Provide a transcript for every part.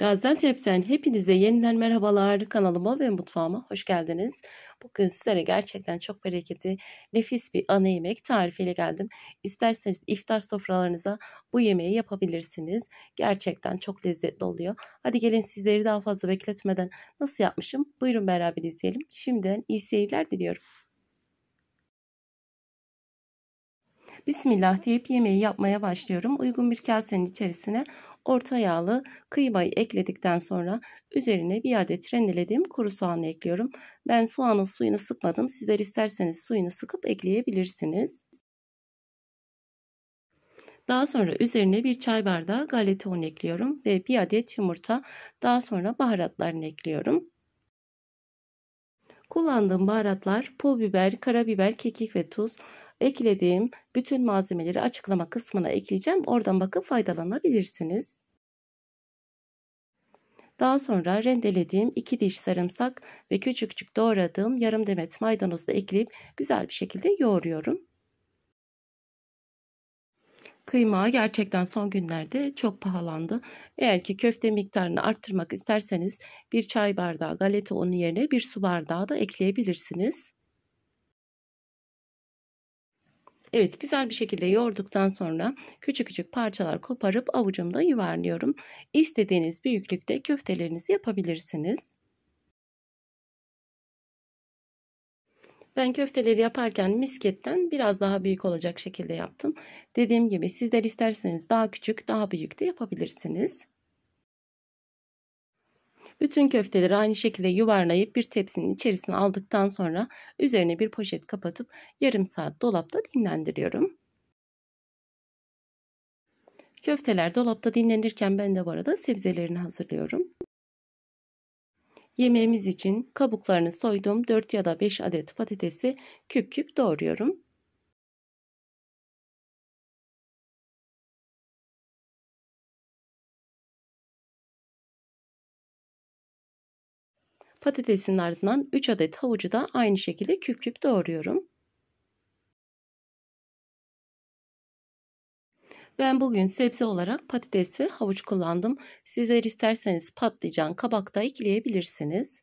Gaziantep'ten hepinize yeniden merhabalar kanalıma ve mutfağıma hoş geldiniz. Bugün sizlere gerçekten çok bereketli nefis bir ana yemek tarifiyle geldim. İsterseniz iftar sofralarınıza bu yemeği yapabilirsiniz. Gerçekten çok lezzetli oluyor. Hadi gelin sizleri daha fazla bekletmeden nasıl yapmışım buyurun beraber izleyelim. Şimdiden iyi seyirler diliyorum. Bismillah deyip yemeği yapmaya başlıyorum. Uygun bir kasenin içerisine orta yağlı kıymayı ekledikten sonra üzerine bir adet rendelediğim kuru soğanı ekliyorum. Ben soğanın suyunu sıkmadım. Sizler isterseniz suyunu sıkıp ekleyebilirsiniz. Daha sonra üzerine bir çay bardağı galeta unu ekliyorum ve bir adet yumurta. Daha sonra baharatlarını ekliyorum. Kullandığım baharatlar pul biber, karabiber, kekik ve tuz eklediğim bütün malzemeleri açıklama kısmına ekleyeceğim. Oradan bakıp faydalanabilirsiniz. Daha sonra rendelediğim 2 diş sarımsak ve küçük küçük doğradığım yarım demet maydanozu da ekleyip güzel bir şekilde yoğuruyorum. Kıyma gerçekten son günlerde çok pahalandı. Eğer ki köfte miktarını arttırmak isterseniz bir çay bardağı galeta unu yerine bir su bardağı da ekleyebilirsiniz. Evet güzel bir şekilde yoğurduktan sonra küçük küçük parçalar koparıp avucumda yuvarlıyorum. İstediğiniz büyüklükte köftelerinizi yapabilirsiniz. Ben köfteleri yaparken misketten biraz daha büyük olacak şekilde yaptım. Dediğim gibi sizler isterseniz daha küçük daha büyük de yapabilirsiniz. Bütün köfteleri aynı şekilde yuvarlayıp bir tepsinin içerisine aldıktan sonra üzerine bir poşet kapatıp yarım saat dolapta dinlendiriyorum. Köfteler dolapta dinlenirken ben de bu arada sebzelerini hazırlıyorum. Yemeğimiz için kabuklarını soydum. 4 ya da 5 adet patatesi küp küp doğruyorum. Patatesin ardından 3 adet havucu da aynı şekilde küp küp doğruyorum. Ben bugün sebze olarak patates ve havuç kullandım. Sizler isterseniz patlıcan, kabak da ekleyebilirsiniz.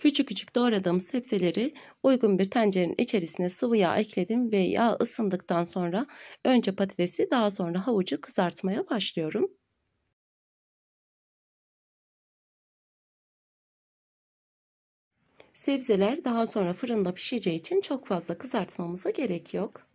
Küçük küçük doğradığım sebzeleri uygun bir tencerenin içerisine sıvı yağ ekledim ve yağ ısındıktan sonra önce patatesi daha sonra havucu kızartmaya başlıyorum. Sebzeler daha sonra fırında pişeceği için çok fazla kızartmamıza gerek yok.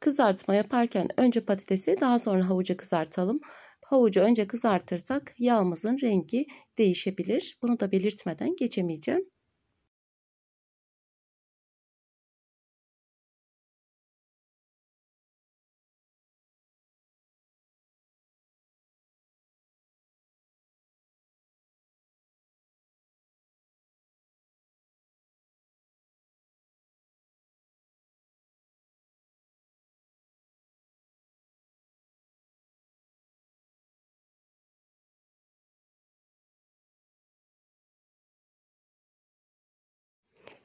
Kızartma yaparken önce patatesi daha sonra havucu kızartalım. Havucu önce kızartırsak yağımızın rengi değişebilir. Bunu da belirtmeden geçemeyeceğim.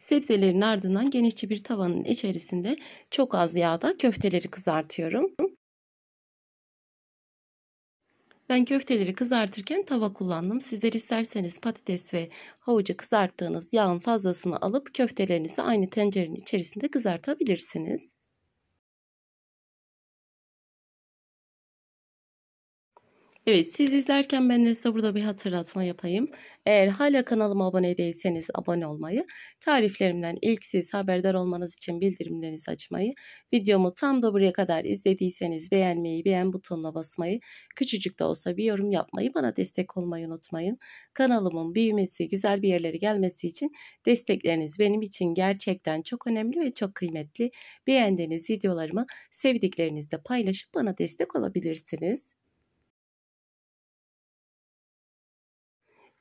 Sebzelerin ardından genişçe bir tavanın içerisinde çok az yağda köfteleri kızartıyorum. Ben köfteleri kızartırken tava kullandım. Sizler isterseniz patates ve havucu kızarttığınız yağın fazlasını alıp köftelerinizi aynı tencerenin içerisinde kızartabilirsiniz. Evet siz izlerken ben de size burada bir hatırlatma yapayım. Eğer hala kanalıma abone değilseniz abone olmayı, tariflerimden ilk siz haberdar olmanız için bildirimlerinizi açmayı, videomu tam da buraya kadar izlediyseniz beğenmeyi, beğen butonuna basmayı, küçücük de olsa bir yorum yapmayı, bana destek olmayı unutmayın. Kanalımın büyümesi, güzel bir yerlere gelmesi için destekleriniz benim için gerçekten çok önemli ve çok kıymetli. Beğendiğiniz videolarımı sevdiklerinizle paylaşıp bana destek olabilirsiniz.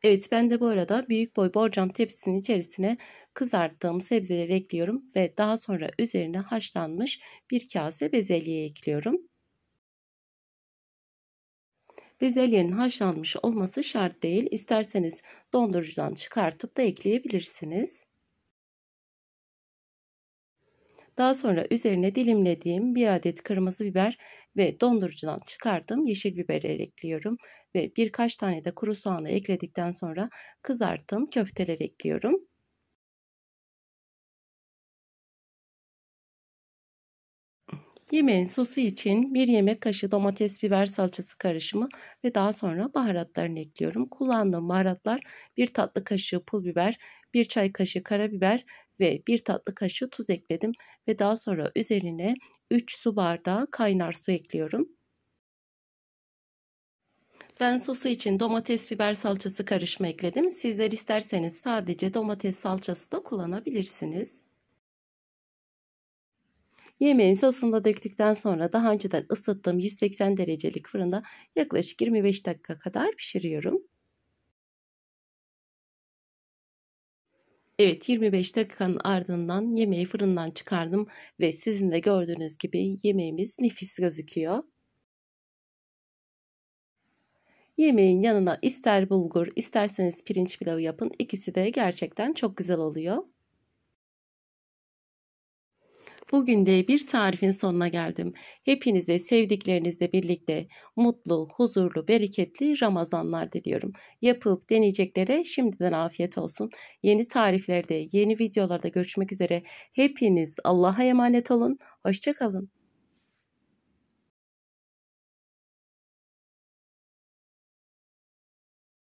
Evet ben de bu arada büyük boy borcam tepsisinin içerisine kızarttığım sebzeleri ekliyorum ve daha sonra üzerine haşlanmış bir kase bezelye ekliyorum. Bezelyenin haşlanmış olması şart değil. İsterseniz dondurucudan çıkartıp da ekleyebilirsiniz. Daha sonra üzerine dilimlediğim bir adet kırmızı biber ve dondurucudan çıkardım yeşil biberleri ekliyorum ve birkaç tane de kuru soğanı ekledikten sonra kızarttığım köfteleri ekliyorum. Yemeğin sosu için 1 yemek kaşığı domates biber salçası karışımı ve daha sonra baharatlarını ekliyorum. Kullandığım baharatlar 1 tatlı kaşığı pul biber, 1 çay kaşığı karabiber ve bir tatlı kaşığı tuz ekledim ve daha sonra üzerine 3 su bardağı kaynar su ekliyorum. Ben sosu için domates biber salçası karışımı ekledim. Sizler isterseniz sadece domates salçası da kullanabilirsiniz. Yemeğin sosunu da döktükten sonra daha önceden ısıttığım 180 derecelik fırında yaklaşık 25 dakika kadar pişiriyorum. Evet 25 dakikanın ardından yemeği fırından çıkardım ve sizin de gördüğünüz gibi yemeğimiz nefis gözüküyor. Yemeğin yanına ister bulgur isterseniz pirinç pilavı yapın ikisi de gerçekten çok güzel oluyor. Bugün de bir tarifin sonuna geldim. Hepinize sevdiklerinizle birlikte mutlu, huzurlu, bereketli Ramazanlar diliyorum. Yapıp deneyeceklere şimdiden afiyet olsun. Yeni tariflerde, yeni videolarda görüşmek üzere. Hepiniz Allah'a emanet olun. Hoşçakalın.